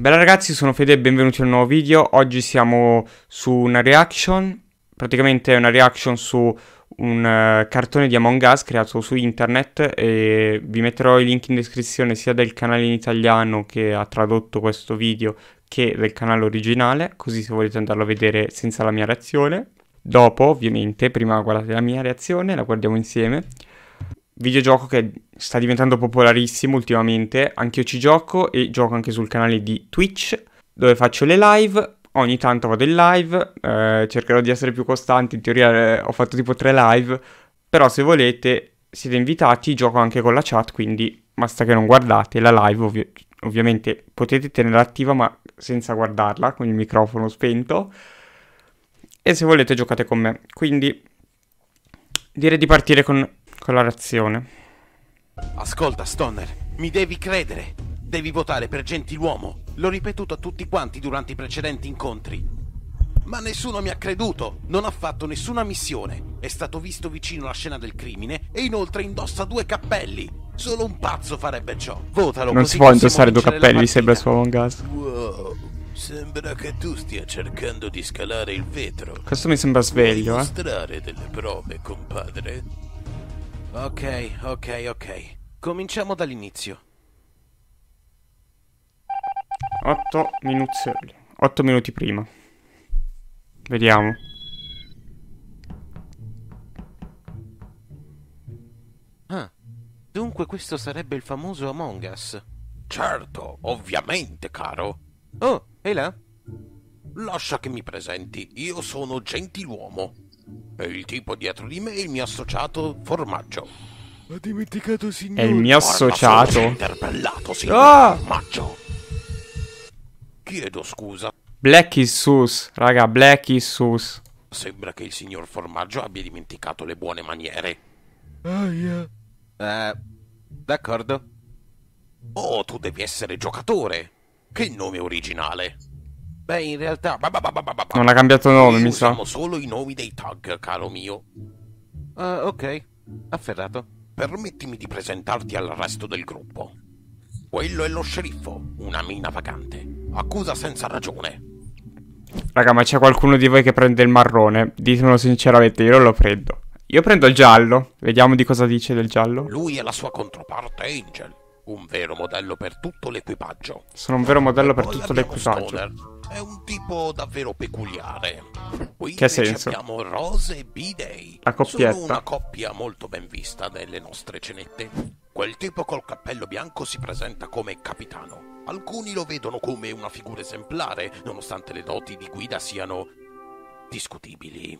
Bella ragazzi, sono Fede e benvenuti a un nuovo video. Oggi siamo su una reaction, praticamente è una reaction su un eh, cartone di Among Us creato su internet e vi metterò i link in descrizione sia del canale in italiano che ha tradotto questo video che del canale originale, così se volete andarlo a vedere senza la mia reazione. Dopo, ovviamente, prima guardate la mia reazione, la guardiamo insieme videogioco che sta diventando popolarissimo ultimamente, anch'io ci gioco e gioco anche sul canale di Twitch dove faccio le live, ogni tanto vado in live, eh, cercherò di essere più costante, in teoria eh, ho fatto tipo tre live, però se volete siete invitati, gioco anche con la chat, quindi basta che non guardate la live, ovvi- ovviamente potete tenerla attiva ma senza guardarla, con il microfono spento, e se volete giocate con me, quindi direi di partire con quella reazione. Ascolta, Stoner, mi devi credere. Devi votare per Gentiluomo. L'ho ripetuto a tutti quanti durante i precedenti incontri. Ma nessuno mi ha creduto. Non ha fatto nessuna missione. È stato visto vicino alla scena del crimine e inoltre indossa due cappelli. Solo un pazzo farebbe ciò. Votalo. Non si può indossare due cappelli, sembra solo un gas. Wow. Sembra che tu stia cercando di scalare il vetro. Questo mi sembra sveglio, eh. Mostrare delle prove, compadre. Ok, ok, ok. Cominciamo dall'inizio. 8 minuti, 8 minuti prima. Vediamo. Ah, dunque questo sarebbe il famoso Among Us. Certo, ovviamente, caro. Oh, e là? Lascia che mi presenti, io sono Gentiluomo. E il tipo dietro di me è il mio associato Formaggio. Ha dimenticato signore. È il mio associato. Ha interpellato signor ah! Formaggio. Chiedo scusa. Black is sus, raga, Black is sus. Sembra che il signor Formaggio abbia dimenticato le buone maniere. Ah, yeah. Eh, d'accordo. Oh, tu devi essere giocatore. Che nome originale. Beh, in realtà... Non ha cambiato nome, mi sa. Siamo solo i nomi dei tag, caro mio. Uh, ok, afferrato. Permettimi di presentarti al resto del gruppo. Quello è lo sceriffo, una mina vagante. Accusa senza ragione. Raga, ma c'è qualcuno di voi che prende il marrone? Ditemelo sinceramente, io non lo prendo. Io prendo il giallo. Vediamo di cosa dice del giallo. Lui è la sua controparte Angel un vero modello per tutto l'equipaggio. Sono un vero modello e per ecco, tutto l'equipaggio. Stoner. È un tipo davvero peculiare. Qui che senso? abbiamo Rose e B-Day. La coppietta. Sono una coppia molto ben vista nelle nostre cenette. Quel tipo col cappello bianco si presenta come capitano. Alcuni lo vedono come una figura esemplare, nonostante le doti di guida siano discutibili.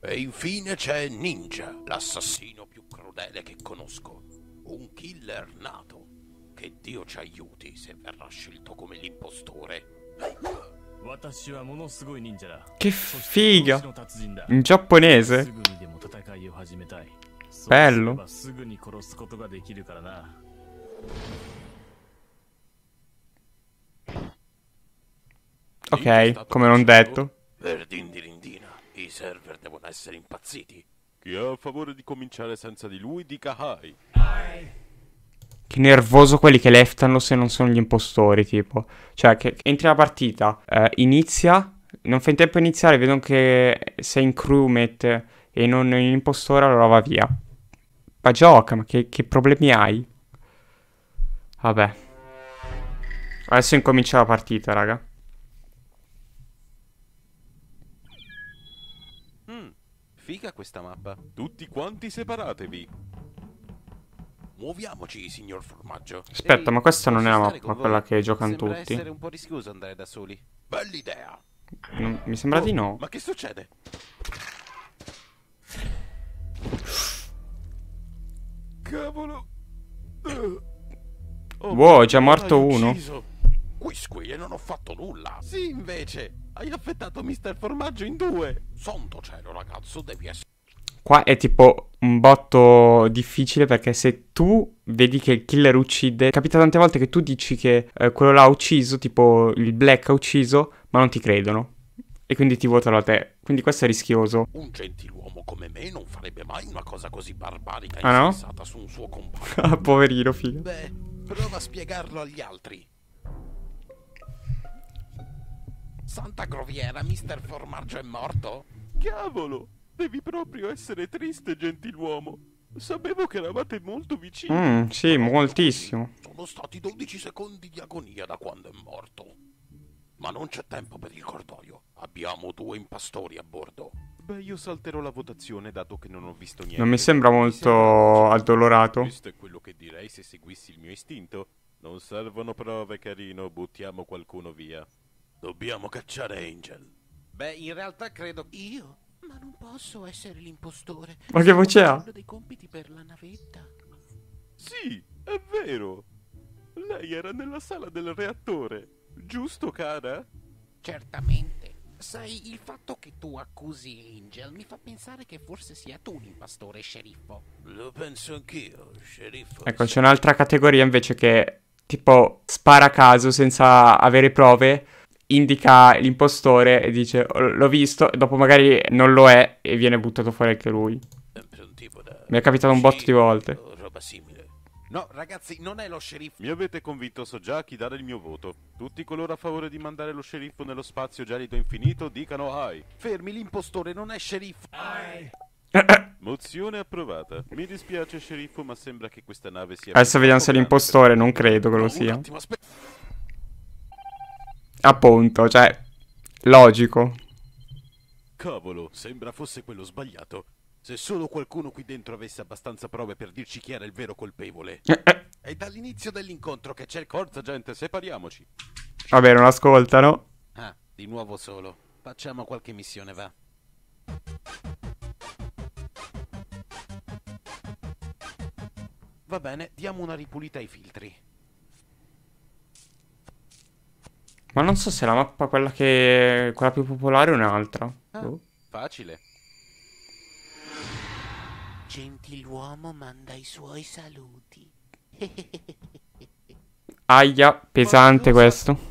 E infine c'è Ninja, l'assassino più crudele che conosco un killer nato. Che Dio ci aiuti se verrà scelto come l'impostore. Che figa! In giapponese? Bello. Ok, come non detto. Per i server devono essere impazziti. Chi è favore di cominciare senza di lui, dica hi. Che nervoso quelli che leftano se non sono gli impostori, tipo. Cioè, che entri la partita, eh, inizia, non fai in tempo a iniziare, vedono che sei in crewmate e non in impostore, allora va via. Ma gioca, ma che, che problemi hai? Vabbè. Adesso incomincia la partita, raga. Figa questa mappa. Tutti quanti separatevi. Muoviamoci, signor formaggio. Aspetta, Ehi, ma questa non è la mappa, quella che giocano Sembra tutti. essere un po' rischioso andare da soli. Bell'idea. Non, mi sembra oh, di no. Oh, ma che succede? Cavolo. Oh, wow, è già morto uno. Ucciso. Quisqui e non ho fatto nulla. Sì, invece, hai affettato Mister Formaggio in due. Santo cielo, ragazzo, devi essere... Qua è tipo un botto difficile perché se tu vedi che il killer uccide, capita tante volte che tu dici che eh, quello l'ha ucciso, tipo il Black ha ucciso, ma non ti credono. E quindi ti votano a te. Quindi questo è rischioso. Un gentiluomo come me non farebbe mai una cosa così barbarica e ah, no? su un suo compagno. Ah, poverino, figlio. Beh, prova a spiegarlo agli altri. Santa Groviera, mister formaggio è morto? Cavolo! Devi proprio essere triste, gentiluomo. Sapevo che eravate molto vicini. Mm, sì, moltissimo. Sono stati 12 secondi di agonia da quando è morto. Ma non c'è tempo per il cordoglio. Abbiamo due impastori a bordo. Beh, io salterò la votazione dato che non ho visto niente. Non mi sembra molto addolorato. Questo è quello che direi se seguissi il mio istinto. Non servono prove, carino. Buttiamo qualcuno via. Dobbiamo cacciare Angel. Beh, in realtà credo io, ma non posso essere l'impostore. Ma che voce ha? dei compiti per la navetta. Sì, è vero. Lei era nella sala del reattore, giusto, cara? Certamente. Sai, il fatto che tu accusi Angel mi fa pensare che forse sia tu l'impastore sceriffo. Lo penso anch'io, sceriffo. Ecco, c'è un'altra categoria invece che tipo spara a caso senza avere prove indica l'impostore e dice oh, l'ho visto, e dopo magari non lo è e viene buttato fuori anche lui. Mi è capitato un botto di volte. No, ragazzi, non è lo sceriffo. Mi avete convinto, so già a chi dare il mio voto. Tutti coloro a favore di mandare lo sceriffo nello spazio gelido infinito dicano ai. Fermi, l'impostore non è sceriffo. Ai. Mozione approvata. Mi dispiace, sceriffo, ma sembra che questa nave sia. Adesso vediamo se è l'impostore, non credo che lo sia. Un attimo, aspetta. Appunto, cioè, logico. Cavolo, sembra fosse quello sbagliato. Se solo qualcuno qui dentro avesse abbastanza prove per dirci chi era il vero colpevole. Eh, eh. È dall'inizio dell'incontro che c'è il corso, gente, separiamoci. Vabbè, non ascoltano. Ah, di nuovo solo. Facciamo qualche missione, va. Va bene, diamo una ripulita ai filtri. Ma non so se la mappa quella che... quella più popolare o un'altra. Ah, oh. Facile. Gentiluomo manda i suoi saluti. Aia, pesante questo.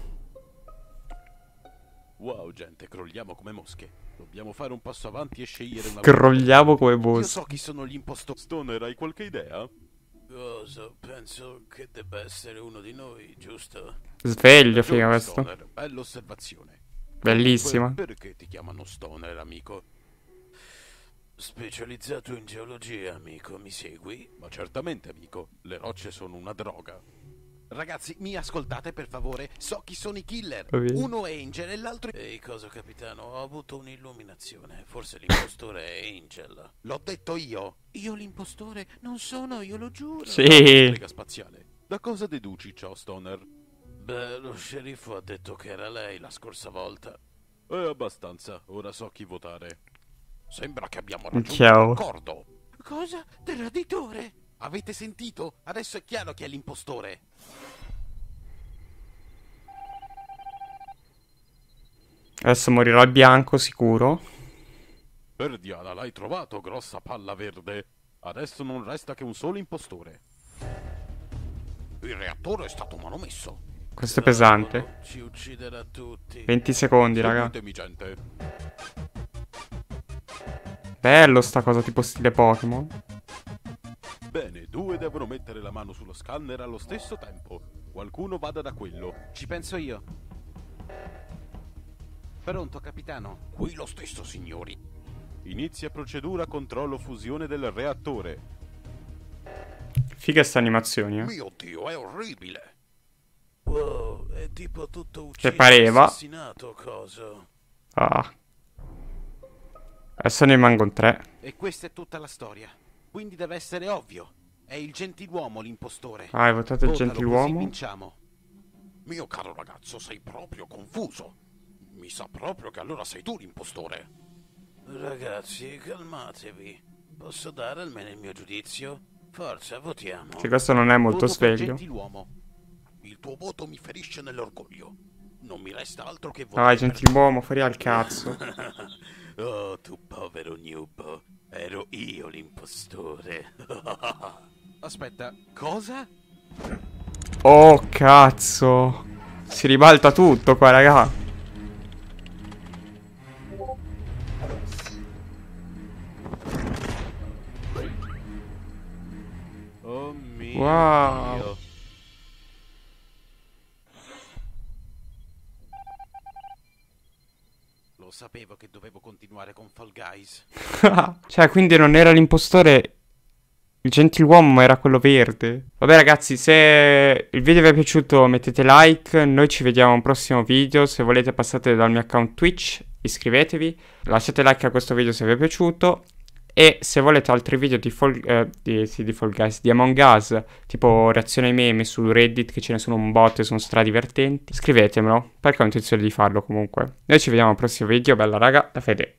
Wow, gente, crolliamo come mosche. Dobbiamo fare un passo avanti e scegliere una... Crolliamo come mosche. Io so chi sono gli impostori. Stoner, hai qualche idea? virtuoso, penso che debba essere uno di noi, giusto? Sveglio, figa questo. Stoner, bella osservazione. Bellissima. Perché ti chiamano Stoner, amico? Specializzato in geologia, amico, mi segui? Ma certamente, amico, le rocce sono una droga. Ragazzi, mi ascoltate per favore? So chi sono i killer. Okay. Uno è Angel e l'altro... Ehi, cosa capitano? Ho avuto un'illuminazione. Forse l'impostore è Angel. L'ho detto io. Io l'impostore? Non sono, io lo giuro. Sì. Frega spaziale. Da cosa deduci ciò, Stoner? Beh, lo sceriffo ha detto che era lei la scorsa volta. È abbastanza. Ora so chi votare. Sembra che abbiamo raggiunto Ciao. un accordo. Cosa? Del raditore? Avete sentito? Adesso è chiaro chi è l'impostore. Adesso morirò il bianco, sicuro. Perdiana, l'hai trovato, grossa palla verde. Adesso non resta che un solo impostore. Il reattore è stato manomesso. Questo è pesante. 20 secondi, raga. Bello sta cosa tipo stile Pokémon devono mettere la mano sullo scanner allo stesso tempo. Qualcuno vada da quello. Ci penso io. Pronto, capitano. Qui lo stesso, signori. Inizia procedura controllo fusione del reattore. Figa sta animazione. Eh. Mio Dio, è orribile. Wow, è tipo tutto ucciso. Cioè, pareva. Ah. Adesso ne rimangono tre. E questa è tutta la storia. Quindi deve essere ovvio. È il gentiluomo l'impostore. Ah, hai votato Votalo il gentiluomo? vinciamo. Mio caro ragazzo, sei proprio confuso. Mi sa proprio che allora sei tu l'impostore. Ragazzi, calmatevi. Posso dare almeno il mio giudizio? Forza, votiamo. Che questo non è molto Voto sveglio. Gentiluomo. Il tuo voto mi ferisce nell'orgoglio. Non mi resta altro che ah, votare. Ah, gentiluomo, fuori al cazzo. oh, tu povero Nubo. Ero io l'impostore. Aspetta, cosa? Oh, cazzo. Si ribalta tutto qua, raga. Oh mio wow. Dio. Lo sapevo che dovevo continuare con Fall Guys. cioè, quindi non era l'impostore il gentiluomo era quello verde. Vabbè ragazzi, se il video vi è piaciuto mettete like, noi ci vediamo al prossimo video, se volete passate dal mio account Twitch, iscrivetevi, lasciate like a questo video se vi è piaciuto e se volete altri video di Fall, eh, di, sì, di Fall Guys, di Among Us, tipo reazione ai meme su Reddit, che ce ne sono un botto e sono stradivertenti, scrivetemelo, perché ho intenzione di farlo comunque. Noi ci vediamo al prossimo video, bella raga, da Fede.